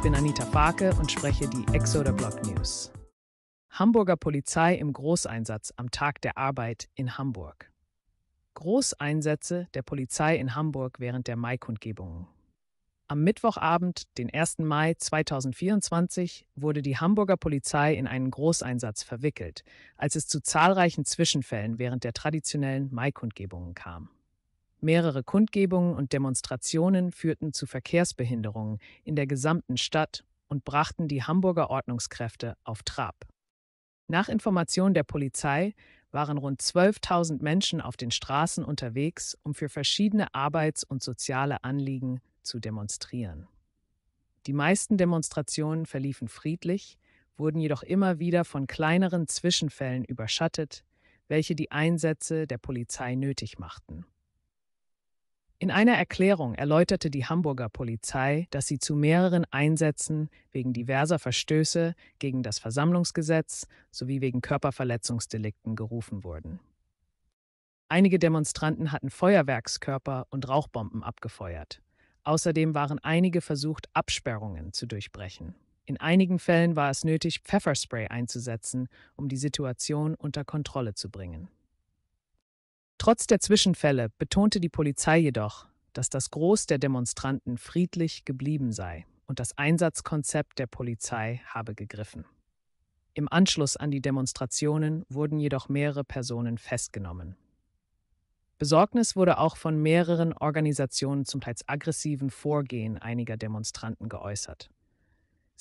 Ich bin Anita Farke und spreche die Exoder Block News. Hamburger Polizei im Großeinsatz am Tag der Arbeit in Hamburg. Großeinsätze der Polizei in Hamburg während der Maikundgebungen. Am Mittwochabend, den 1. Mai 2024, wurde die Hamburger Polizei in einen Großeinsatz verwickelt, als es zu zahlreichen Zwischenfällen während der traditionellen Maikundgebungen kam. Mehrere Kundgebungen und Demonstrationen führten zu Verkehrsbehinderungen in der gesamten Stadt und brachten die Hamburger Ordnungskräfte auf Trab. Nach Informationen der Polizei waren rund 12.000 Menschen auf den Straßen unterwegs, um für verschiedene Arbeits- und soziale Anliegen zu demonstrieren. Die meisten Demonstrationen verliefen friedlich, wurden jedoch immer wieder von kleineren Zwischenfällen überschattet, welche die Einsätze der Polizei nötig machten. In einer Erklärung erläuterte die Hamburger Polizei, dass sie zu mehreren Einsätzen wegen diverser Verstöße gegen das Versammlungsgesetz sowie wegen Körperverletzungsdelikten gerufen wurden. Einige Demonstranten hatten Feuerwerkskörper und Rauchbomben abgefeuert. Außerdem waren einige versucht, Absperrungen zu durchbrechen. In einigen Fällen war es nötig, Pfefferspray einzusetzen, um die Situation unter Kontrolle zu bringen. Trotz der Zwischenfälle betonte die Polizei jedoch, dass das Gros der Demonstranten friedlich geblieben sei und das Einsatzkonzept der Polizei habe gegriffen. Im Anschluss an die Demonstrationen wurden jedoch mehrere Personen festgenommen. Besorgnis wurde auch von mehreren Organisationen zum teils aggressiven Vorgehen einiger Demonstranten geäußert.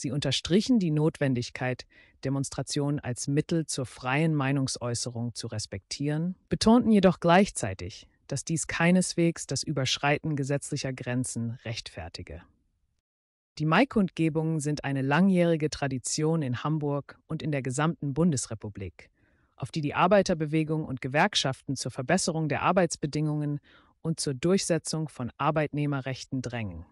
Sie unterstrichen die Notwendigkeit, Demonstrationen als Mittel zur freien Meinungsäußerung zu respektieren, betonten jedoch gleichzeitig, dass dies keineswegs das Überschreiten gesetzlicher Grenzen rechtfertige. Die Maikundgebungen sind eine langjährige Tradition in Hamburg und in der gesamten Bundesrepublik, auf die die Arbeiterbewegung und Gewerkschaften zur Verbesserung der Arbeitsbedingungen und zur Durchsetzung von Arbeitnehmerrechten drängen.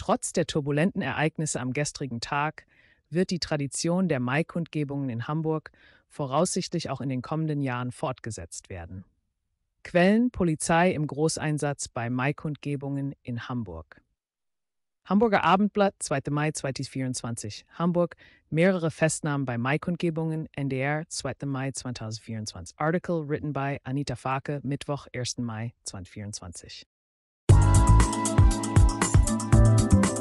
Trotz der turbulenten Ereignisse am gestrigen Tag wird die Tradition der Maikundgebungen in Hamburg voraussichtlich auch in den kommenden Jahren fortgesetzt werden. Quellen Polizei im Großeinsatz bei Maikundgebungen in Hamburg. Hamburger Abendblatt, 2. Mai 2024. Hamburg, mehrere Festnahmen bei Maikundgebungen, NDR, 2. Mai 2024. Article written by Anita Fake, Mittwoch, 1. Mai 2024.